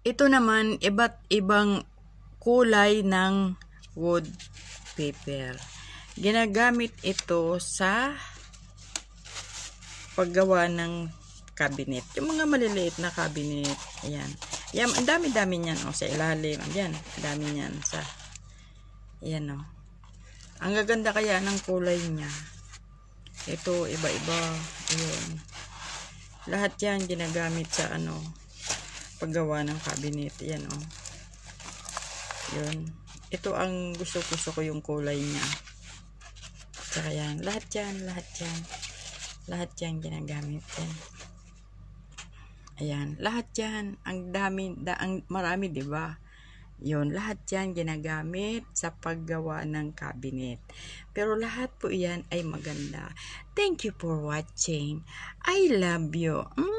Ito naman, iba't ibang kulay ng wood paper. Ginagamit ito sa paggawa ng cabinet. Yung mga maliliit na cabinet. Ayan. Ayan, ang dami-dami niyan. O, oh, sa ilalim. Ayan, ang dami niyan. Sa, ayan o. Oh. Ang gaganda kaya ng kulay niya. Ito, iba-iba. Ayan. Lahat yan ginagamit sa ano, paggawa ng cabinet. Yan o. Oh. Yun. Ito ang gusto-gusto ko yung kulay niya. Tsaka yan. Lahat yan, lahat yan. Lahat yan ginagamit. Yan. Ayan. Lahat yan. Ang dami, da, ang marami, ba diba? Yun, lahat yan ginagamit sa paggawa ng cabinet. Pero lahat po yan ay maganda. Thank you for watching. I love you. Mm.